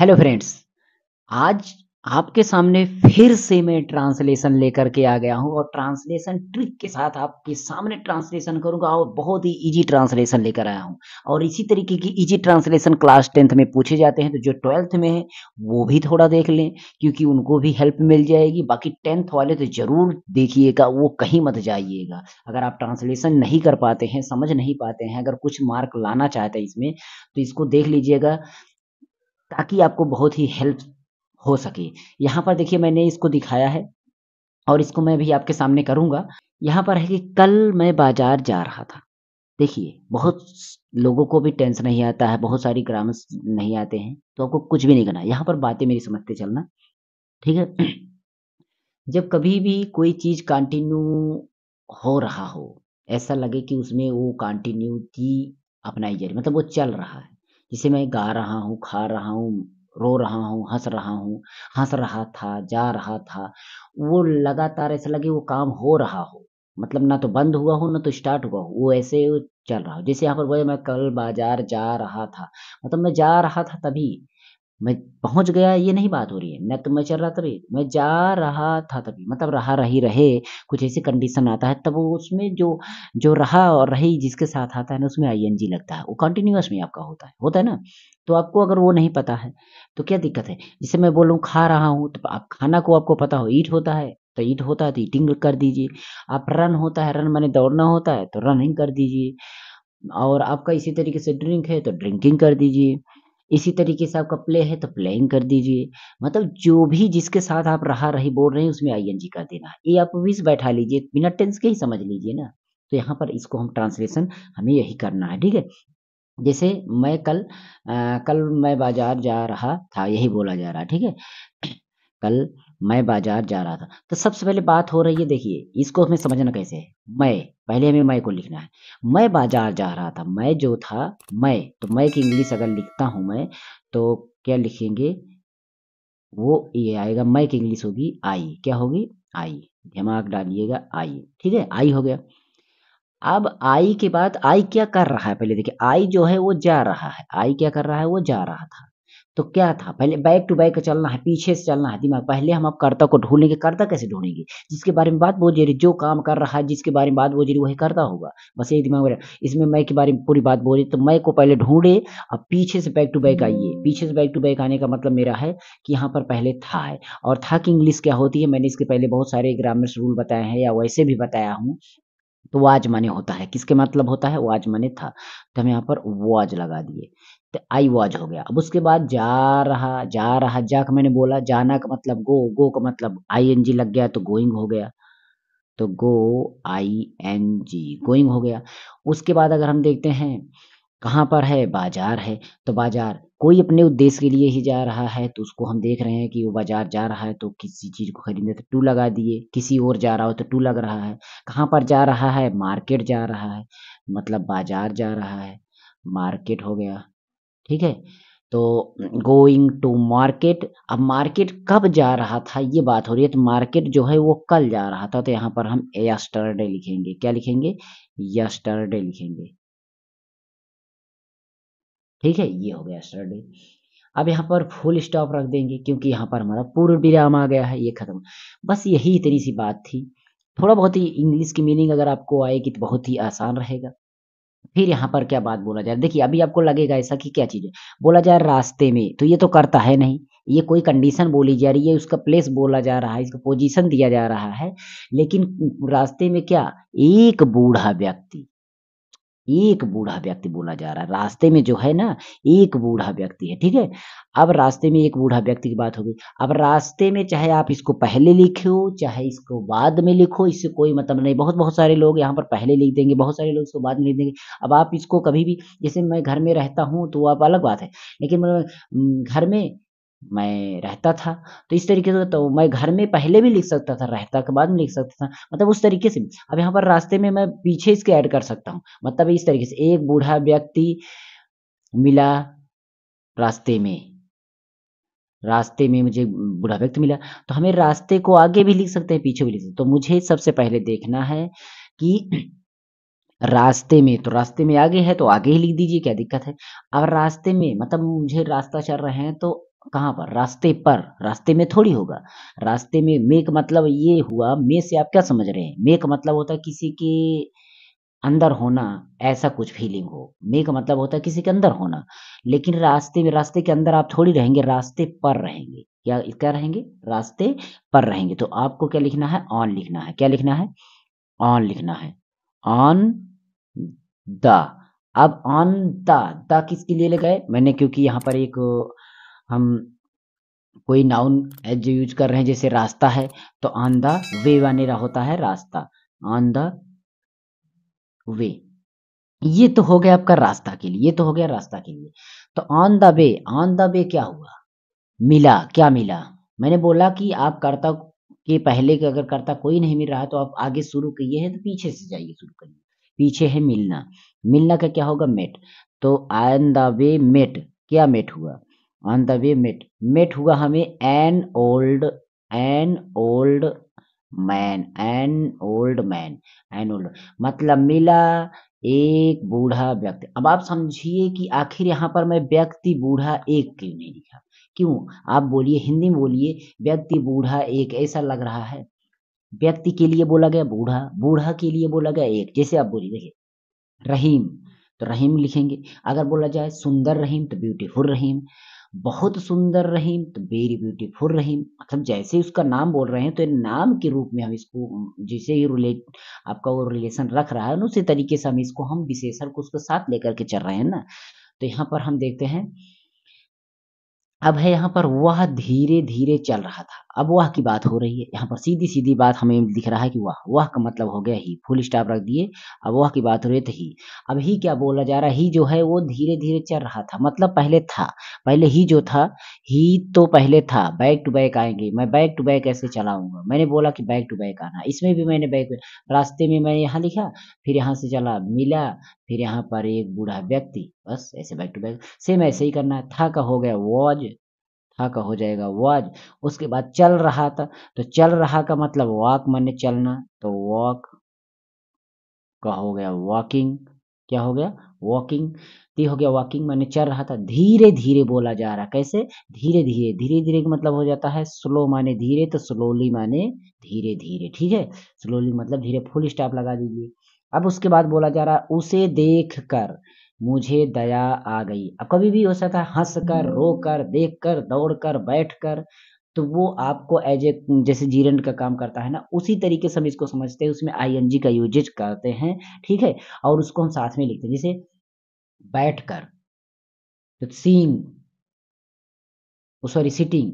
Hello friends आज आपके सामने फिर से मैं ट्रांसलेशन लेकर के आ गया हूं और ट्रांसलेशन ट्रिक के साथ आपके सामने ट्रांसलेशन करूंगा और बहुत ही इजी ट्रांसलेशन लेकर आया हूं और इसी तरीके की इजी ट्रांसलेशन क्लास टेंथ में पूछे जाते हैं तो जो ट्वेल्थ में है वो भी थोड़ा देख लें क्योंकि उनको भी हेल्प मिल जाएगी बाकी टेंथ वाले तो जरूर देखिएगा वो कहीं मत जाइएगा अगर आप ट्रांसलेशन नहीं कर पाते हैं समझ नहीं पाते हैं अगर कुछ मार्क लाना चाहते हैं इसमें तो इसको देख लीजिएगा ताकि आपको बहुत ही हेल्प हो सके यहाँ पर देखिए मैंने इसको दिखाया है और इसको मैं भी आपके सामने करूंगा यहाँ पर है कि कल मैं बाजार जा रहा था देखिए बहुत लोगों को भी टेंस नहीं आता है बहुत सारी ग्राम्स नहीं आते हैं तो आपको कुछ भी नहीं करना यहाँ पर बातें मेरी समझते चलना ठीक है जब कभी भी कोई चीज़ कंटिन्यू हो रहा हो ऐसा लगे कि उसमें वो कंटिन्यूटी अपनाई जा रही मतलब वो चल रहा है जिसे मैं गा रहा हूँ खा रहा हूँ रो रहा हूँ हंस रहा हूँ हंस रहा था जा रहा था वो लगातार ऐसा लगे वो काम हो रहा हो मतलब ना तो बंद हुआ हो ना तो स्टार्ट हुआ हो वो ऐसे चल रहा हो जैसे यहाँ पर बोले मैं कल बाजार जा रहा था मतलब मैं जा रहा था तभी मैं पहुंच गया ये नहीं बात हो रही है न तो मैं चल रहा था तभी मैं जा रहा था तभी मतलब रहा रही रहे कुछ ऐसी कंडीशन आता है तब उसमें जो जो रहा और रही जिसके साथ आता है ना उसमें आईएनजी लगता है वो कंटिन्यूस में आपका होता है होता है ना तो आपको अगर वो नहीं पता है तो क्या दिक्कत है जैसे मैं बोलूँ खा रहा हूँ तो आप खाना को आपको पता हो ईट होता है तो ईट होता है तो ईटिंग कर दीजिए आप रन होता है रन मैंने दौड़ना होता है तो रनिंग कर दीजिए और आपका इसी तरीके से ड्रिंक है तो ड्रिंकिंग कर दीजिए इसी तरीके से आपका प्ले है तो प्लेइंग कर दीजिए मतलब जो भी जिसके साथ आप रहा रही बोल रहे हैं उसमें आई कर देना ये आप विस बैठा लीजिए बिना टेंस के ही समझ लीजिए ना तो यहाँ पर इसको हम ट्रांसलेशन हमें यही करना है ठीक है जैसे मैं कल आ, कल मैं बाजार जा रहा था यही बोला जा रहा ठीक है कल मैं बाजार जा रहा था तो सबसे पहले बात हो रही है देखिए इसको हमें समझना कैसे है मैं पहले हमें मैं को लिखना है मैं बाजार जा रहा था मैं जो था मैं तो मैं की इंग्लिश अगर लिखता हूं मैं तो क्या लिखेंगे वो ये आएगा मैं की इंग्लिश होगी आई क्या होगी आई दिमाग डालिएगा आई ठीक है आई हो गया अब आई के बाद आई क्या कर रहा है पहले देखिए आई जो है वो जा रहा है आई क्या कर रहा है वो जा रहा था तो क्या था पहले बैक टू बैक चलना है पीछे से चलना है दिमाग पहले हम अब कर्ता को ढूंढेंगे कर्ता कैसे ढूंढेंगे जिसके बारे में बात बोल रही जो काम कर रहा है जिसके बारे में बात बोल रही वही करता होगा बस यही दिमाग में इसमें मैं के बारे में पूरी बात बोल रही तो मैं को पहले ढूंढे अब पीछे से बैक टू बैक आइए पीछे से बैक टू बैक आने का मतलब मेरा है कि यहाँ पर पहले था है और था कि इंग्लिश क्या होती है मैंने इसके पहले बहुत सारे ग्रामर्स रूल बताए हैं या वैसे भी बताया हूँ तो वाज माने होता है किसके मतलब होता है वाज माने था तो हम यहाँ पर वाज लगा दिए तो आई वॉज हो गया अब उसके बाद जा रहा जा रहा जा का मैंने बोला जाना का मतलब गो गो का मतलब आई एन जी लग गया तो गोइंग हो गया तो गो आई एन जी गोइंग हो गया उसके बाद अगर हम देखते हैं कहाँ पर है बाजार है तो बाजार कोई अपने उद्देश्य के लिए ही जा रहा है तो उसको हम देख रहे हैं कि वो बाजार जा रहा है तो किसी चीज़ को खरीदने तो टू लगा दिए किसी और जा रहा हो तो टू लग रहा है कहाँ पर जा रहा है मार्केट जा रहा है मतलब बाजार जा रहा है मार्केट हो गया ठीक है तो गोइंग टू मार्केट अब मार्केट कब जा रहा था ये बात हो रही है तो मार्केट जो है वो कल जा रहा था तो यहाँ पर हम यस्टरडे लिखेंगे क्या लिखेंगे यस्टरडे लिखेंगे ठीक है ये हो गया यस्टरडे अब यहाँ पर फुल स्टॉप रख देंगे क्योंकि यहाँ पर हमारा पूर्व विराम आ गया है ये खत्म बस यही इतनी सी बात थी थोड़ा बहुत ही इंग्लिश की मीनिंग अगर आपको आएगी तो बहुत ही आसान रहेगा फिर यहाँ पर क्या बात बोला जा रहा है देखिए अभी आपको लगेगा ऐसा कि क्या चीज़ है बोला जा रहा है रास्ते में तो ये तो करता है नहीं ये कोई कंडीशन बोली जा रही है उसका प्लेस बोला जा रहा है इसका पोजीशन दिया जा रहा है लेकिन रास्ते में क्या एक बूढ़ा व्यक्ति एक बूढ़ा व्यक्ति बोला जा रहा है रास्ते में जो है ना एक बूढ़ा व्यक्ति है ठीक है अब रास्ते में एक बूढ़ा व्यक्ति की बात हो गई अब रास्ते में चाहे आप इसको पहले लिखो चाहे इसको बाद में लिखो इससे कोई मतलब नहीं बहुत बहुत सारे लोग यहाँ पर पहले लिख देंगे बहुत सारे लोग इसको बाद में लिख देंगे अब आप इसको कभी भी जैसे मैं घर में रहता हूँ तो आप अलग बात है लेकिन घर में मैं रहता था तो इस तरीके से तो मैं घर में पहले भी लिख सकता था रहता के बाद में लिख सकता था मतलब उस तरीके से अब यहाँ पर रास्ते में मैं पीछे इसके ऐड कर सकता हूँ मतलब इस तरीके से एक बूढ़ा व्यक्ति मिला रास्ते में रास्ते में मुझे बूढ़ा व्यक्ति मिला तो हमें रास्ते को आगे भी लिख सकते हैं पीछे भी लिख सकते हैं तो मुझे सबसे पहले देखना है कि रास्ते में तो रास्ते में आगे है तो आगे ही लिख दीजिए क्या दिक्कत है अब रास्ते में मतलब मुझे रास्ता चल रहे हैं तो कहाँ पर रास्ते पर रास्ते में थोड़ी होगा रास्ते में मेक मतलब ये हुआ मे से आप क्या समझ रहे हैं मेक मतलब होता है किसी के अंदर होना ऐसा कुछ फीलिंग हो मे का मतलब होता है किसी के अंदर होना लेकिन रास्ते में रास्ते के अंदर आप थोड़ी रहेंगे रास्ते पर रहेंगे क्या क्या रहेंगे रास्ते पर रहेंगे तो आपको क्या लिखना है ऑन लिखना है क्या लिखना है ऑन लिखना है ऑन द अब ऑन द द किसके लिए लगाए मैंने क्योंकि यहाँ पर एक हम कोई नाउन जो यूज कर रहे हैं जैसे रास्ता है तो ऑन द वे बनेरा होता है रास्ता ऑन द वे ये तो हो गया आपका रास्ता के लिए ये तो हो गया रास्ता के लिए तो on the way on the way क्या हुआ मिला क्या मिला मैंने बोला कि आप कर्ता के पहले के अगर कर्ता कोई नहीं मिल रहा तो आप आगे शुरू किए हैं तो पीछे से जाइए शुरू करिए पीछे है मिलना मिलना का क्या होगा मेट तो ऑन द वे मेट क्या मेट हुआ on the way met met हुआ हमें an old an old man an old man an old मतलब मिला एक बूढ़ा व्यक्ति अब आप समझिए कि आखिर यहाँ पर मैं व्यक्ति बूढ़ा एक क्यों नहीं लिखा क्यों आप बोलिए हिंदी में बोलिए व्यक्ति बूढ़ा एक ऐसा लग रहा है व्यक्ति के लिए बोला गया बूढ़ा बूढ़ा के लिए बोला गया एक जैसे आप बोलिए देखिए रहीम तो रहीम लिखेंगे अगर बोला जाए सुंदर रहीम तो ब्यूटीफुल रहीम बहुत सुंदर रहीम तो वेरी ब्यूटीफुल रहीम मतलब जैसे उसका नाम बोल रहे हैं तो नाम के रूप में हम इसको जैसे ही रिलेट आपका वो रिलेशन रख रहा है ना उसी तरीके से हम इसको हम विशेषण को उसके साथ लेकर के चल रहे हैं ना तो यहाँ पर हम देखते हैं अब है यहाँ पर वह धीरे धीरे चल रहा था अब वह की बात हो रही है यहाँ पर सीधी सीधी बात हमें दिख रहा है कि वह वह का मतलब हो गया ही फुल स्टॉप रख दिए अब वह की बात हो रही है अब ही क्या बोला जा रहा है ही जो है वो धीरे धीरे चल रहा था मतलब पहले था पहले ही जो था ही तो पहले था बैक टू बैक आएंगे मैं बैक टू बैक ऐसे चलाऊंगा मैंने बोला कि बैक टू बैक आना इसमें भी मैंने बैक रास्ते में मैंने यहाँ लिखा फिर यहाँ से चला मिला फिर यहाँ पर एक बूढ़ा व्यक्ति बस ऐसे बैक टू बैक सेम ऐसे ही करना था का हो गया वॉज हा का हो जाएगा वाज उसके बाद चल रहा था तो चल रहा का मतलब वॉक मैंने चलना तो वॉक का हो गया वॉकिंग क्या हो गया वॉकिंग हो गया वॉकिंग मैंने चल रहा था धीरे धीरे बोला जा रहा कैसे धीरे धीरे धीरे धीरे का मतलब हो जाता है स्लो माने धीरे तो स्लोली माने धीरे धीरे ठीक है स्लोली मतलब धीरे फुल स्टॉप लगा दीजिए अब उसके बाद बोला जा रहा है उसे देखकर मुझे दया आ गई अब कभी भी हो सकता है हंस कर हम्म। रो कर देख कर दौड़ कर बैठ कर तो वो आपको एज ए जैसे जीरेंट का काम करता है ना उसी तरीके से हम इसको समझते हैं उसमें आईएनजी का यूजेज करते हैं ठीक है और उसको हम साथ में लिखते हैं जैसे बैठ कर तो सॉरी सिटिंग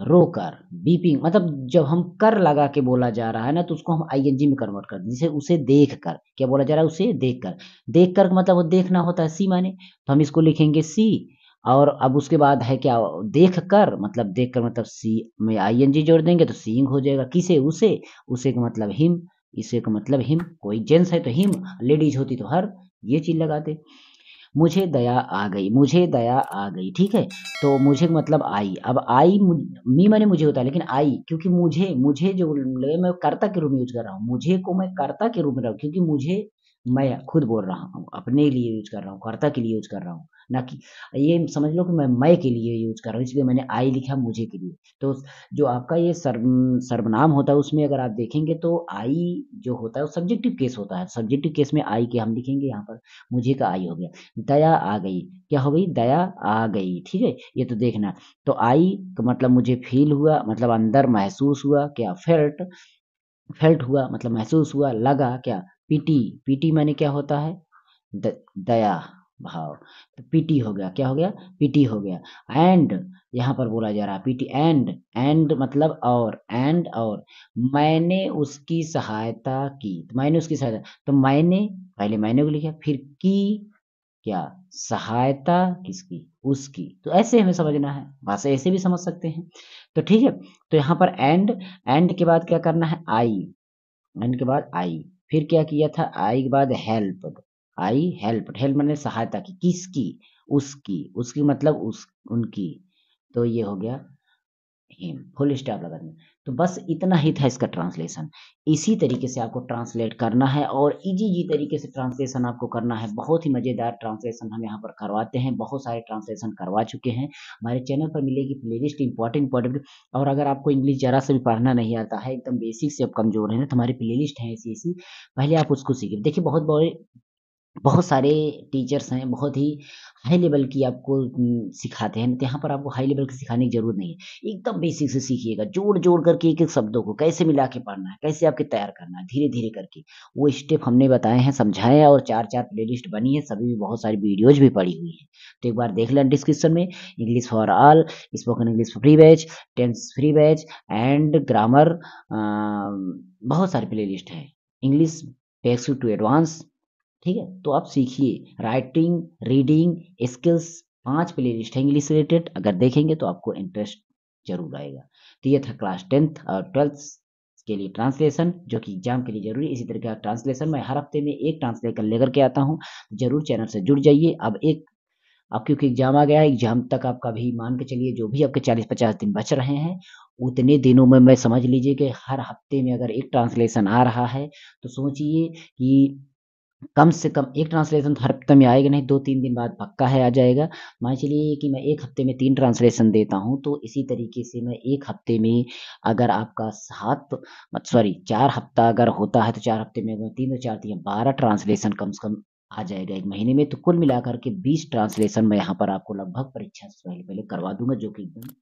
रोकर बीपिंग मतलब जब हम कर लगा के बोला जा रहा है ना तो उसको हम आईएनजी में कन्वर्ट कर जिसे उसे देख कर क्या बोला जा रहा है उसे देख कर देख कर मतलब वो देखना होता है सी माने तो हम इसको लिखेंगे सी और अब उसके बाद है क्या देख कर मतलब देख कर मतलब सी में आईएनजी जोड़ देंगे तो सींग हो जाएगा किसे उसे उसे का मतलब हिम इसे का मतलब हिम कोई जेंट्स है तो हिम लेडीज होती तो हर ये चीज लगाते मुझे दया आ गई मुझे दया आ गई ठीक है तो मुझे मतलब आई अब आई मी मैंने मुझे होता है लेकिन आई क्योंकि मुझे मुझे जो मैं कर्ता के रूप में यूज कर रहा हूँ मुझे को मैं कर्ता के रूप में रहा क्योंकि मुझे मैं खुद बोल रहा हूँ अपने लिए यूज कर रहा हूँ कर्ता के लिए यूज कर रहा हूँ ना कि ये समझ लो कि मैं मैं के लिए यूज कर रहा हूँ इसलिए मैंने आई लिखा मुझे के लिए तो जो आपका ये सर्व सर्वनाम होता है उसमें अगर आप देखेंगे तो आई जो होता है वो सब्जेक्टिव केस होता है सब्जेक्टिव केस में आई के हम लिखेंगे यहाँ पर मुझे का आई हो गया दया आ गई क्या हो गई दया आ गई ठीक है ये तो देखना तो आई का मतलब मुझे फील हुआ मतलब अंदर महसूस हुआ क्या फेल्ट फेल्ट हुआ मतलब महसूस हुआ लगा क्या पीटी पीटी माने क्या होता है द, दया भाव तो पीटी हो गया क्या हो गया पीटी हो गया एंड यहाँ पर बोला जा रहा है पीटी एंड एंड मतलब और एंड और मैंने उसकी सहायता की तो मैंने उसकी सहायता तो मैंने पहले मैंने को लिखा फिर की क्या सहायता किसकी उसकी तो ऐसे हमें समझना है भाषा ऐसे भी समझ सकते हैं तो ठीक है तो यहाँ पर एंड एंड के बाद क्या करना है आई एंड के बाद आई फिर क्या किया था आई के बाद हेल्प आई हेल्प हेल्प मैंने सहायता की किसकी उसकी उसकी मतलब उस उनकी तो ये हो गया हिम फुल स्टॉप लगा देना तो बस इतना ही था इसका ट्रांसलेशन इसी तरीके से आपको ट्रांसलेट करना है और इजी जी तरीके से ट्रांसलेशन आपको करना है बहुत ही मज़ेदार ट्रांसलेशन हम यहाँ पर करवाते हैं बहुत सारे ट्रांसलेशन करवा चुके हैं हमारे चैनल पर मिलेगी प्ले लिस्ट इंपॉर्टेंट इंपॉर्टेंट और अगर आपको इंग्लिश ज़रा से भी पढ़ना नहीं आता है एकदम बेसिक से आप कमज़ोर हैं तो हमारी प्ले लिस्ट है ऐसी ऐसी पहले आप उसको सीखिए देखिए बहुत बड़े बहुत सारे टीचर्स हैं बहुत ही हाई लेवल की आपको सिखाते हैं तो यहाँ पर आपको हाई लेवल की सिखाने की ज़रूरत नहीं है एकदम बेसिक से सीखिएगा जोड़ जोड़ करके एक एक शब्दों को कैसे मिला के पढ़ना है कैसे आपके तैयार करना है धीरे धीरे करके वो स्टेप हमने बताए हैं समझाए हैं और चार चार प्ले बनी है सभी भी बहुत सारी वीडियोज भी पड़ी हुई है तो एक बार देख लें डिस्क्रिप्शन में English for all spoken English free batch tense free batch and grammar बहुत सारे प्ले लिस्ट है इंग्लिश बेसिक टू एडवांस ठीक है तो आप सीखिए राइटिंग रीडिंग स्किल्स पांच प्ले लिस्ट है इंग्लिश रिलेटेड अगर देखेंगे तो आपको इंटरेस्ट जरूर आएगा तो ये था क्लास टेंथ और ट्वेल्थ के लिए ट्रांसलेशन जो कि एग्जाम के लिए जरूरी इसी तरह का ट्रांसलेशन मैं हर हफ्ते में एक ट्रांसलेशन लेकर के आता हूँ तो जरूर चैनल से जुड़ जाइए अब एक अब क्योंकि एग्जाम आ गया है एग्जाम तक आपका भी मान के चलिए जो भी आपके चालीस पचास दिन बच रहे हैं उतने दिनों में मैं समझ लीजिए कि हर हफ्ते में अगर एक ट्रांसलेशन आ रहा है तो सोचिए कि कम से कम एक ट्रांसलेशन तो हर हफ्ते में आएगा नहीं दो तीन दिन बाद पक्का है आ जाएगा मान चलिए कि मैं एक हफ्ते में तीन ट्रांसलेशन देता हूँ तो इसी तरीके से मैं एक हफ्ते में अगर आपका सात सॉरी चार हफ्ता अगर होता है तो चार हफ्ते में तीन और चार तीन तो बारह ट्रांसलेशन कम से कम आ जाएगा एक महीने में तो कुल मिलाकर के बीस ट्रांसलेशन मैं यहाँ पर आपको लगभग परीक्षा से पहले पहले करवा दूंगा जो कि एकदम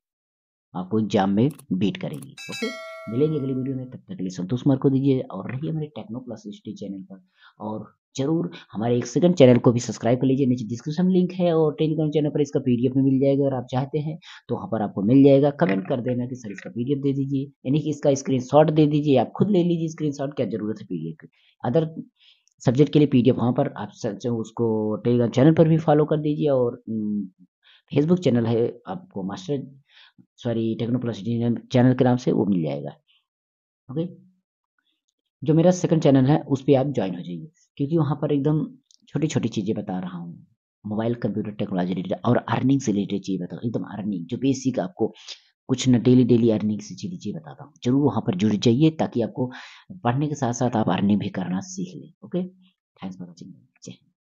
आपको एग्जाम में बीट करेंगे ओके मिलेंगे अगली वीडियो में तब तक के लिए संतोष मार को दीजिए और रहिए हमारे टेक्नो प्लस हिस्ट्री चैनल पर और जरूर हमारे एक सेकंड चैनल को भी सब्सक्राइब कर लीजिए नीचे डिस्क्रिप्शन लिंक है और टेलीग्राम चैनल पर इसका पीडीएफ में मिल जाएगा अगर आप चाहते हैं तो वहाँ पर आपको मिल जाएगा कमेंट कर देना कि सर इसका पीडीएफ दे दीजिए यानी कि इसका स्क्रीनशॉट दे दीजिए आप खुद ले लीजिए स्क्रीनशॉट क्या जरूरत है पीडीएफ की अदर सब्जेक्ट के लिए पीडीएफ वहाँ पर आप उसको टेलीग्राम चैनल पर भी फॉलो कर दीजिए और फेसबुक चैनल है आपको master sorry techno plus channel के नाम से वो मिल जाएगा ओके जो मेरा सेकंड चैनल है उस पर आप ज्वाइन हो जाइए क्योंकि वहाँ पर एकदम छोटी छोटी चीज़ें बता रहा हूँ मोबाइल कंप्यूटर टेक्नोलॉजी रिलेटेड और अर्निंग से रिलेटेड चीज़ बता एकदम अर्निंग जो बेसिक आपको कुछ ना डेली डेली अर्निंग से चीज़ चीज़ बताता हूँ जरूर वहाँ पर जुड़ जाइए ताकि आपको पढ़ने के साथ साथ आप अर्निंग भी करना सीख लें ओके थैंक्स फॉर वॉचिंग